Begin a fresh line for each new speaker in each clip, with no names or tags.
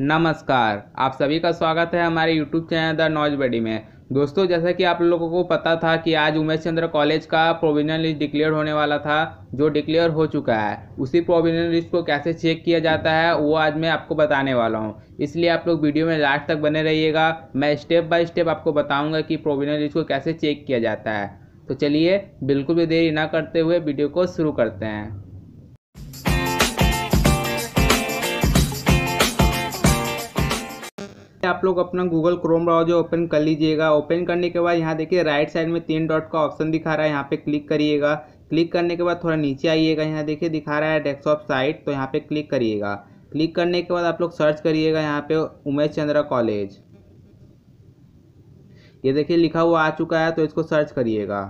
नमस्कार आप सभी का स्वागत है हमारे YouTube channel The Knows Buddy में दोस्तों जैसा कि आप लोगों को पता था कि आज उमेश चंद्र कॉलेज का प्रोविजनल लिस्ट डिक्लेयर होने वाला था जो डिक्लेयर हो चुका है उसी प्रोविजनल लिस्ट को कैसे चेक किया जाता है वो आज मैं आपको बताने वाला हूँ इसलिए आप लोग वीडियो में लास्ट तक बने रहिएगा मैं स्टेप बाय स्टेप आपको बताऊँगा कि प्रोविजनल लिस्ट को कैसे चेक किया जाता है तो चलिए बिल्कुल भी देरी ना करते हुए वीडियो को शुरू करते हैं आप लोग अपना गूगल क्रोम ब्राउजर ओपन कर लीजिएगा ओपन करने के बाद यहाँ देखिए राइट साइड में तीन डॉट का ऑप्शन दिखा रहा है यहाँ पे क्लिक करिएगा क्लिक करने के बाद थोड़ा नीचे आइएगा यहाँ देखिए दिखा रहा है डेस्कटॉप साइट तो यहाँ पे क्लिक करिएगा क्लिक करने के बाद आप लोग सर्च करिएगा यहाँ पे उमेश चंद्रा कॉलेज ये देखिए लिखा हुआ आ चुका है तो इसको सर्च करिएगा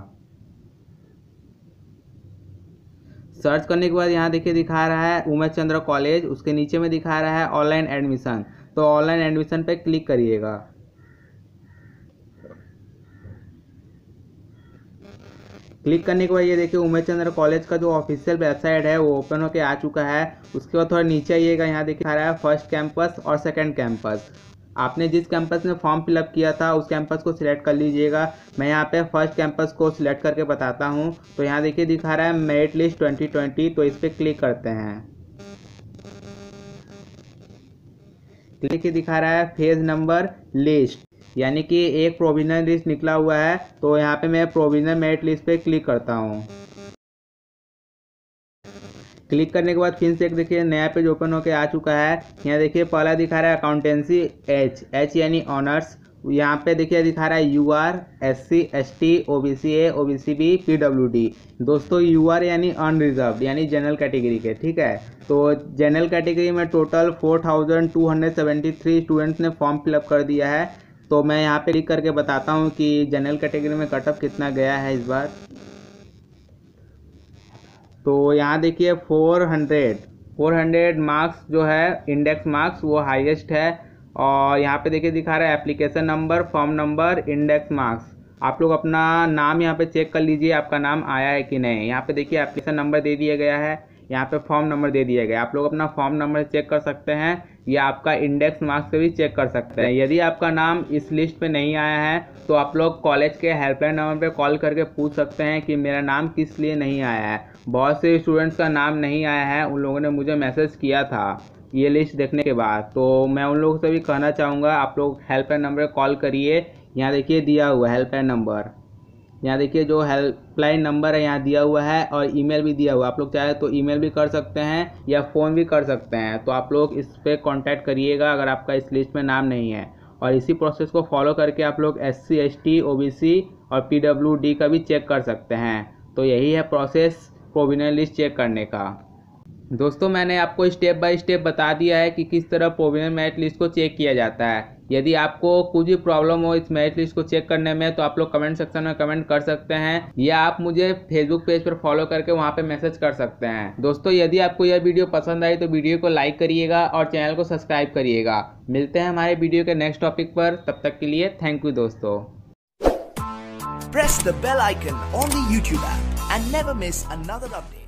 सर्च करने के बाद यहाँ देखिए दिखा रहा है उमेश चंद्र कॉलेज उसके नीचे में दिखा रहा है ऑनलाइन एडमिशन तो ऑनलाइन एडमिशन पे क्लिक करिएगा क्लिक करने के बाद ये देखिए उमेश चंद्र कॉलेज का जो ऑफिशियल वेबसाइट है वो ओपन होके आ चुका है उसके बाद थोड़ा नीचे आइएगा यहाँ देखिए आ रहा है फर्स्ट कैंपस और सेकंड कैंपस आपने जिस कैंपस में फॉर्म फिलअप किया था उस कैंपस को सिलेक्ट कर लीजिएगा मैं यहाँ पे फर्स्ट कैंपस को सिलेक्ट करके बताता हूँ तो यहाँ देखिए दिखा रहा है मेरिट लिस्ट 2020 तो इस पर क्लिक करते हैं लेके दिखा रहा है फेज नंबर लिस्ट यानी कि एक प्रोविजनल लिस्ट निकला हुआ है तो यहाँ पे मैं प्रोविजनल मेरिट लिस्ट पे क्लिक करता हूँ क्लिक करने के बाद फिर से एक देखिए नया पेज ओपन होकर आ चुका है यहाँ देखिए पहला दिखा रहा है अकाउंटेंसी एच एच यानी ऑनर्स यहाँ पे देखिए दिखा रहा है U R S C S T O B C A O B C B P W D दोस्तों यू आर यानी अनरिजर्व यानी जनरल कैटेगरी के ठीक है तो जनरल कैटेगरी में total four thousand two hundred seventy three students ने form fill up कर दिया है तो मैं यहाँ पे लिख करके बताता हूँ कि जनरल कैटेगरी में कटअप कितना गया है इस बार तो यहाँ देखिए four hundred four hundred marks जो है इंडेक्स मार्क्स वो हाइएस्ट है और यहाँ पे देखिए दिखा रहा है application number form number index marks आप लोग अपना नाम यहाँ पे चेक कर लीजिए आपका नाम आया है कि नहीं यहाँ पे देखिए एप्लीकेशन नंबर दे दिया गया है यहाँ पे फॉर्म नंबर दे दिया गया आप लोग अपना फॉर्म नंबर चेक कर सकते हैं या आपका इंडेक्स मार्क्स से भी चेक कर सकते हैं यदि आपका नाम इस लिस्ट में नहीं आया है तो आप लोग कॉलेज के हेल्पलाइन नंबर पर कॉल करके पूछ सकते हैं कि मेरा नाम किस लिए नहीं आया है बहुत से स्टूडेंट्स का नाम नहीं आया है उन लोगों ने मुझे मैसेज किया था ये लिस्ट देखने के बाद तो मैं उन लोगों से भी कहना चाहूँगा आप लोग हेल्पलाइन नंबर कॉल करिए यहाँ देखिए दिया हुआ हेल्पलाइन नंबर यहाँ देखिए जो हेल्पलाइन नंबर है यहाँ दिया हुआ है और ईमेल भी दिया हुआ आप लोग चाहे तो ईमेल भी कर सकते हैं या फ़ोन भी कर सकते हैं तो आप लोग इस पर कॉन्टैक्ट करिएगा अगर आपका इस लिस्ट में नाम नहीं है और इसी प्रोसेस को फॉलो करके आप लोग S C S T O B C और पी डब्ल्यू डी का भी चेक कर सकते हैं तो यही है प्रोसेस प्रोविडेंट लिस्ट चेक करने का दोस्तों मैंने आपको स्टेप बाय स्टेप बता दिया है कि किस तरह प्रोविजन मेरिट लिस्ट को चेक किया जाता है यदि आपको कुछ भी प्रॉब्लम हो इस मेरिट लिस्ट को चेक करने में तो आप लोग कमेंट सेक्शन में कमेंट कर सकते हैं या आप मुझे फेसबुक पेज पर फॉलो करके वहां पे मैसेज कर सकते हैं दोस्तों यदि आपको यह वीडियो पसंद आई तो वीडियो को लाइक करिएगा और चैनल को सब्सक्राइब करिएगा मिलते हैं हमारे वीडियो के नेक्स्ट टॉपिक पर तब तक के लिए थैंक यू दोस्तों Press the bell icon on the YouTube app and never miss